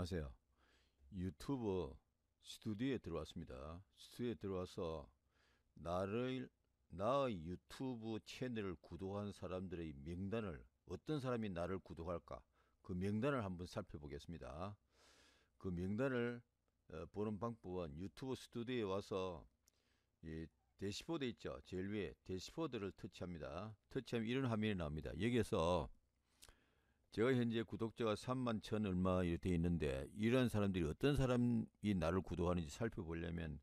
안녕하세요. 유튜브 스튜디오에 들어왔습니다. 스튜디오에 들어와서 나를 나의 유튜브 채널을 구독한 사람들의 명단을 어떤 사람이 나를 구독할까 그 명단을 한번 살펴보겠습니다. 그 명단을 어, 보는 방법은 유튜브 스튜디오에 와서 이 대시보드 있죠. 제일 위에 대시보드를 터치합니다. 터치하면 이런 화면이 나옵니다. 여기에서 제가 현재 구독자가 3만 천 얼마 이렇게 있는데 이런 사람들이 어떤 사람이 나를 구독하는지 살펴보려면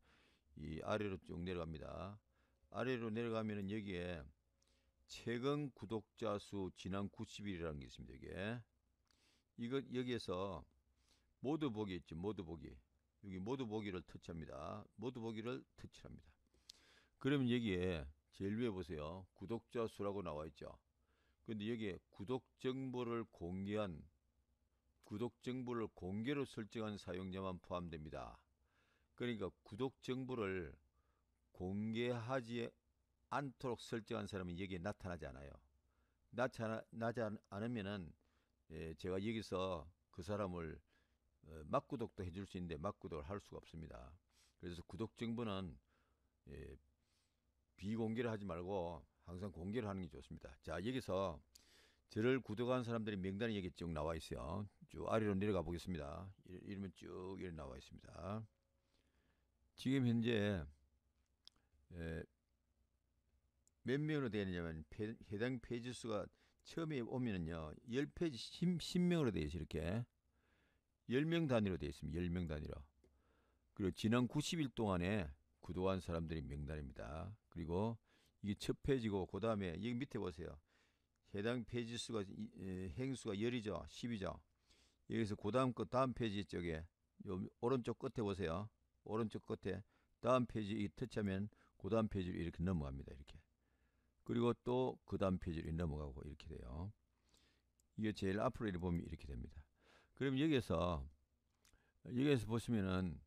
이 아래로 쭉 내려갑니다. 아래로 내려가면은 여기에 최근 구독자 수 지난 90일이라는 게 있습니다. 여기에 이거 여기에서 모두 보기 있죠. 모두 보기 여기 모두 보기를 터치합니다. 모두 보기를 터치합니다. 그러면 여기에 제일 위에 보세요. 구독자 수라고 나와 있죠. 근데 여기에 구독 정보를 공개한 구독 정보를 공개로 설정한 사용자만 포함됩니다. 그러니까 구독 정보를 공개하지 않도록 설정한 사람은 여기에 나타나지 않아요. 나타나지 않으면은 예, 제가 여기서 그 사람을 어, 막구독도 해줄 수 있는데 막구독을 할 수가 없습니다. 그래서 구독 정보는 예, 비공개를 하지 말고 항상 공개를 하는 게 좋습니다. 자, 여기서 저를 구독한 사람들의 명단이 여기 쭉 나와 있어요. 쭉 아래로 내려가 보겠습니다. 이러면 쭉 이렇게 나와 있습니다. 지금 현재 몇 명으로 되느냐면 해당 페이지 수가 처음에 오면은요. 10페이지 10, 명으로 되어 있어요. 이렇게. 10명 단위로 되어 있습니다. 10명 단위로. 그리고 지난 90일 동안에 구독한 사람들의 명단입니다. 그리고 이게 페이지고그 다음에 여기 밑에 보세요. 해당 페이지 수가 행수가 열이죠 10이죠. 여기서 그 다음 거 다음 페이지 쪽에 오른쪽 끝에 보세요. 오른쪽 끝에 다음 페이지 이 터치하면 그 다음 페이지로 이렇게 넘어갑니다. 이렇게. 그리고 또 그 다음 페이지로 넘어가고 이렇게 돼요. 이게 제일 앞으로 이렇게 보면 이렇게 됩니다. 그럼 여기에서 여기에서 보시면은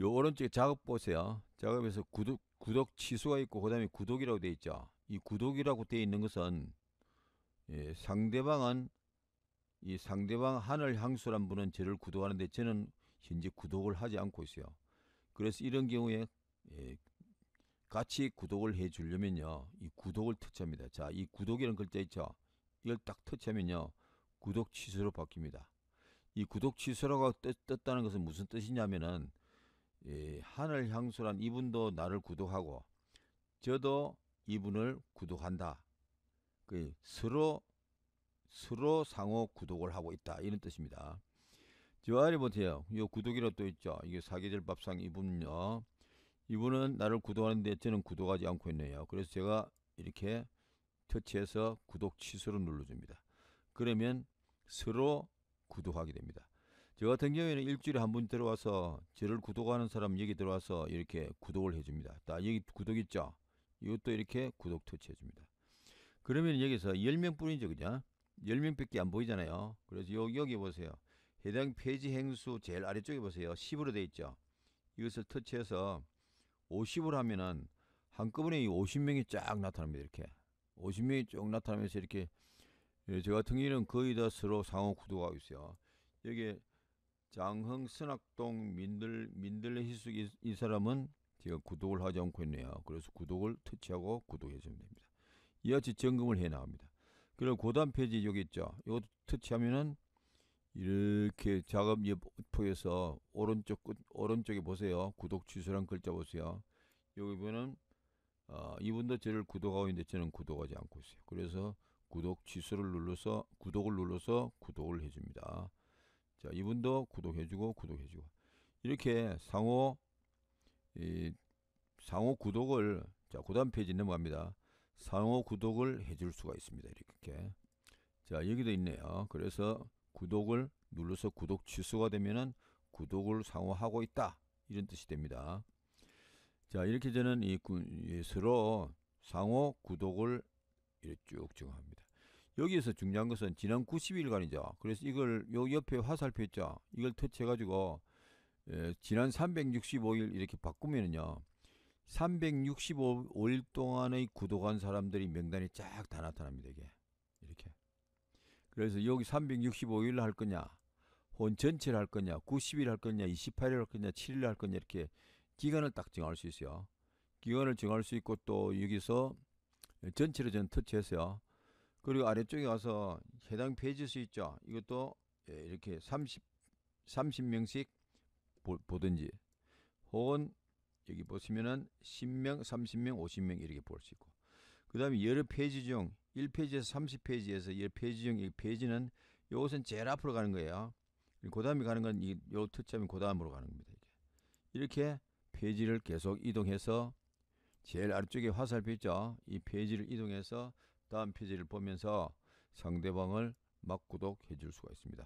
요 오른쪽에 작업 보세요. 작업에서 구독, 구독 취소가 있고 그 다음에 구독이라고 되어 있죠. 이 구독이라고 되어 있는 것은 예, 상대방은 이 상대방 하늘 향수란 분은 저를 구독하는데 저는 현재 구독을 하지 않고 있어요. 그래서 이런 경우에 예, 같이 구독을 해 주려면요. 이 구독을 터치합니다. 자, 이 구독이라는 글자 있죠. 이걸 딱 터치하면요. 구독 취소로 바뀝니다. 이 구독 취소라고 떴, 떴다는 것은 무슨 뜻이냐면은 예, 하늘 향수란 이분도 나를 구독하고 저도 이분을 구독한다. 그 서로 서로 상호 구독을 하고 있다 이런 뜻입니다. 저 아래 보세요. 이 구독이라 또 있죠. 이게 사계절 밥상 이분은요. 이분은 나를 구독하는데 저는 구독하지 않고 있네요. 그래서 제가 이렇게 터치해서 구독 취소를 눌러줍니다. 그러면 서로 구독하게 됩니다. 저 같은 경우에는 일주일에 한번 들어와서 저를 구독하는 사람 얘기 들어와서 이렇게 구독을 해줍니다. 딱 여기 구독 있죠? 이것도 이렇게 구독 터치해줍니다. 그러면 여기서 10명 뿐이죠, 그냥 10명 밖에 안 보이잖아요. 그래서 여기, 여기 보세요. 해당 페이지 행수 제일 아래쪽에 보세요. 10으로 되어 있죠? 이것을 터치해서 50으로 하면은 한꺼번에 50명이 쫙 나타납니다. 이렇게. 50명이 쭉 나타나면서 이렇게 예, 저 같은 경우에는 거의 다 서로 상호 구독하고 있어요. 여기 에 장흥 스낙동 민들 민들레 희숙 이, 이 사람은 제가 구독을 하지 않고 있네요. 그래서 구독을 터치하고 구독해 주면 됩니다. 이같이 점검을 해 나갑니다. 그리고 고단 페이지 여기 있죠. 이거 터치하면은 이렇게 작업 옆에서 오른쪽 끝 오른쪽에 보세요. 구독 취소란 글자 보세요. 여기 보면은 어, 이분도 저를 구독하고 있는데 저는 구독하지 않고 있어요. 그래서 구독 취소를 눌러서 구독을 눌러서 구독을 해줍니다. 자, 이분도 구독해주고 구독해주고 이렇게 상호 이 상호 구독을 자, 그다음 페이지 넘어갑니다. 상호 구독을 해줄 수가 있습니다. 이렇게 자 여기도 있네요. 그래서 구독을 눌러서 구독 취소가 되면은 구독을 상호하고 있다 이런 뜻이 됩니다. 자 이렇게 저는 이, 이 서로 상호 구독을 이렇게 쭉 정합니다. 여기에서 중요한 것은 지난 90일간이죠. 그래서 이걸 요 옆에 화살표 있죠. 이걸 터치해가지고 예, 지난 365일 이렇게 바꾸면은요. 365일 동안의 구독한 사람들이 명단이 쫙 다 나타납니다. 이게 이렇게. 그래서 여기 365일 할 거냐, 혼 전체를 할 거냐, 90일 할 거냐, 28일 할 거냐, 7일 할 거냐 이렇게 기간을 딱 정할 수 있어요. 기간을 정할 수 있고 또 여기서 전체를 전 터치해서요. 그리고 아래쪽에 가서 해당 페이지 수 있죠. 이것도 예, 이렇게 30, 30명씩 보, 든지 혹은 여기 보시면은 10명, 30명, 50명 이렇게 볼 수 있고 그 다음에 여러 페이지 중 1페이지에서 30페이지에서 여 페이지 중 이 페이지는 요것은 제일 앞으로 가는 거예요. 그 다음에 가는 건이요 특점이 그 다음으로 가는 겁니다. 이게 이렇게 페이지를 계속 이동해서 제일 아래쪽에 화살표 있죠. 이 페이지를 이동해서 다음 페이지를 보면서 상대방을 막 구독해 줄 수가 있습니다.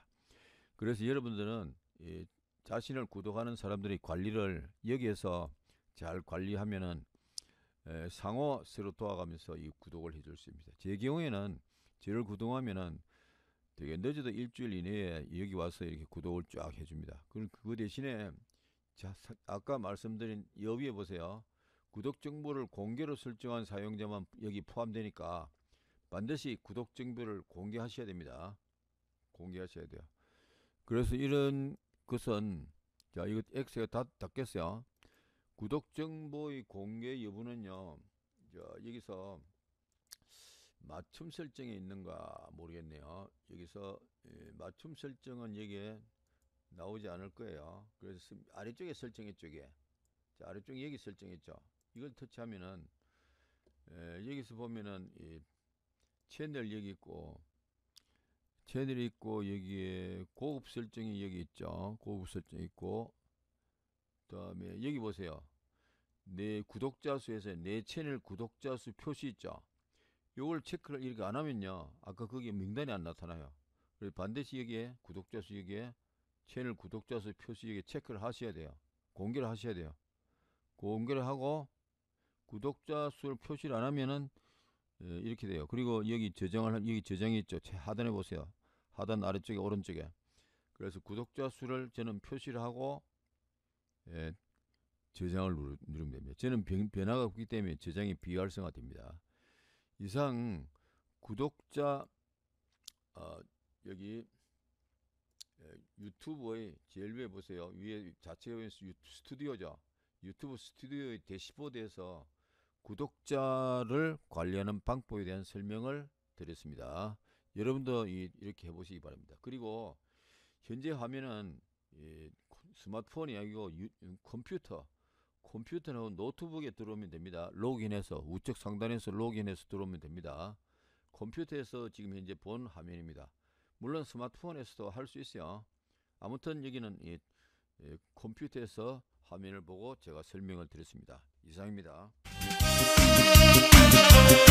그래서 여러분들은 자신을 구독하는 사람들이 관리를 여기에서 잘 관리하면은 상호 서로 도와가면서 이 구독을 해 줄 수 있습니다. 제 경우에는 저를 구독하면은 되게 늦어도 일주일 이내에 여기 와서 이렇게 구독을 쫙 해줍니다. 그럼 그 대신에 자, 아까 말씀드린 여기에 보세요. 구독 정보를 공개로 설정한 사용자만 여기 포함되니까 반드시 구독 정보를 공개하셔야 됩니다. 공개하셔야 돼요. 그래서 이런 것은 자 이거 X가 다 닫겠어요. 구독 정보의 공개 여부는요. 자 여기서 맞춤 설정이 있는가 모르겠네요. 여기서 예, 맞춤 설정은 여기에 나오지 않을 거예요. 그래서 아래쪽에 설정이 쪽에 아래쪽에 여기 설정했죠. 이걸 터치하면은 에, 예, 여기서 보면은 채널 여기 있고 채널이 있고 여기에 고급 설정이 여기 있죠. 고급 설정 있고 그 다음에 여기 보세요. 내 구독자 수에서 내 채널 구독자 수 표시 있죠. 요걸 체크를 이렇게 안 하면요. 아까 거기 명단이 안 나타나요. 그래서 반드시 여기에 구독자 수 여기에 채널 구독자 수 표시 여기에 체크를 하셔야 돼요. 공개를 하셔야 돼요. 공개를 하고 구독자 수를 표시를 안 하면은 예, 이렇게 돼요. 그리고 여기 저장을 여기 저장이 있죠. 하단에 보세요. 하단 아래쪽에 오른쪽에. 그래서 구독자 수를 저는 표시를 하고 예, 저장을 누르면 됩니다. 저는 변, 화가 없기 때문에 저장이 비활성화됩니다. 이상 구독자 어, 여기 예, 유튜브의 제일 위에 보세요. 위에 자체 스튜디오죠. 유튜브 스튜디오의 대시보드에서 구독자를 관리하는 방법에 대한 설명을 드렸습니다. 여러분도 이렇게 해보시기 바랍니다. 그리고 현재 화면은 스마트폰이 아니고 컴퓨터, 컴퓨터는 노트북에 들어오면 됩니다. 로그인해서 우측 상단에서 로그인해서 들어오면 됩니다. 컴퓨터에서 지금 현재 본 화면입니다. 물론 스마트폰에서도 할 수 있어요. 아무튼 여기는 이, 컴퓨터에서 화면을 보고 제가 설명을 드렸습니다. 이상입니다. Thank you.